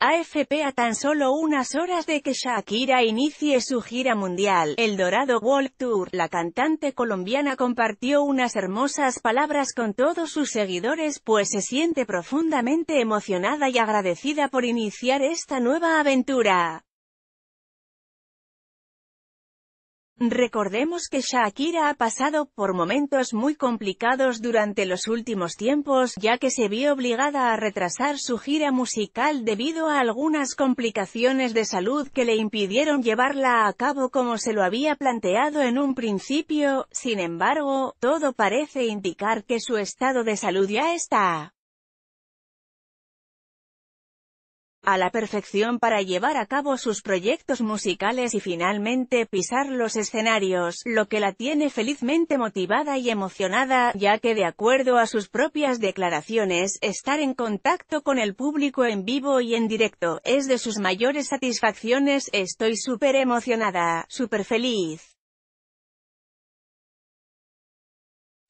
AFP a tan solo unas horas de que Shakira inicie su gira mundial, El Dorado World Tour, la cantante colombiana compartió unas hermosas palabras con todos sus seguidores pues se siente profundamente emocionada y agradecida por iniciar esta nueva aventura. Recordemos que Shakira ha pasado por momentos muy complicados durante los últimos tiempos, ya que se vio obligada a retrasar su gira musical debido a algunas complicaciones de salud que le impidieron llevarla a cabo como se lo había planteado en un principio, sin embargo, todo parece indicar que su estado de salud ya está a la perfección para llevar a cabo sus proyectos musicales y finalmente pisar los escenarios, lo que la tiene felizmente motivada y emocionada, ya que de acuerdo a sus propias declaraciones, estar en contacto con el público en vivo y en directo, es de sus mayores satisfacciones, estoy súper emocionada, súper feliz.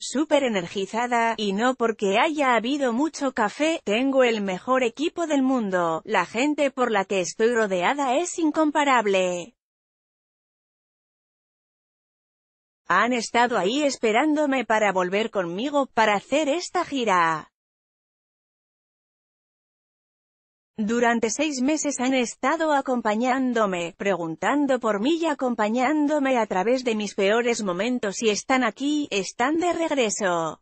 súper energizada, y no porque haya habido mucho café, tengo el mejor equipo del mundo, la gente por la que estoy rodeada es incomparable. Han estado ahí esperándome para volver conmigo, para hacer esta gira. Durante seis meses han estado acompañándome, preguntando por mí y acompañándome a través de mis peores momentos y están aquí, están de regreso.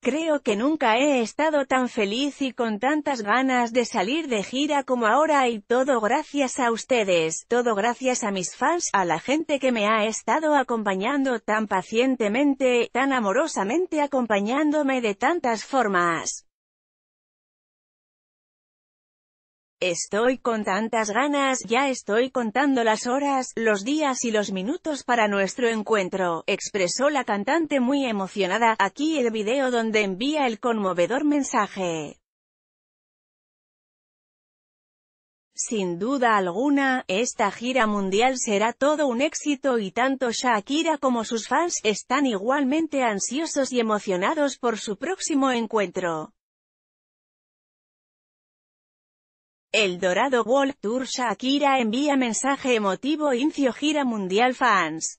Creo que nunca he estado tan feliz y con tantas ganas de salir de gira como ahora y todo gracias a ustedes, todo gracias a mis fans, a la gente que me ha estado acompañando tan pacientemente, tan amorosamente acompañándome de tantas formas. Estoy con tantas ganas, ya estoy contando las horas, los días y los minutos para nuestro encuentro, expresó la cantante muy emocionada, aquí el video donde envía el conmovedor mensaje. Sin duda alguna, esta gira mundial será todo un éxito y tanto Shakira como sus fans están igualmente ansiosos y emocionados por su próximo encuentro. El Dorado World Tour Shakira envía mensaje emotivo Incio Gira Mundial Fans.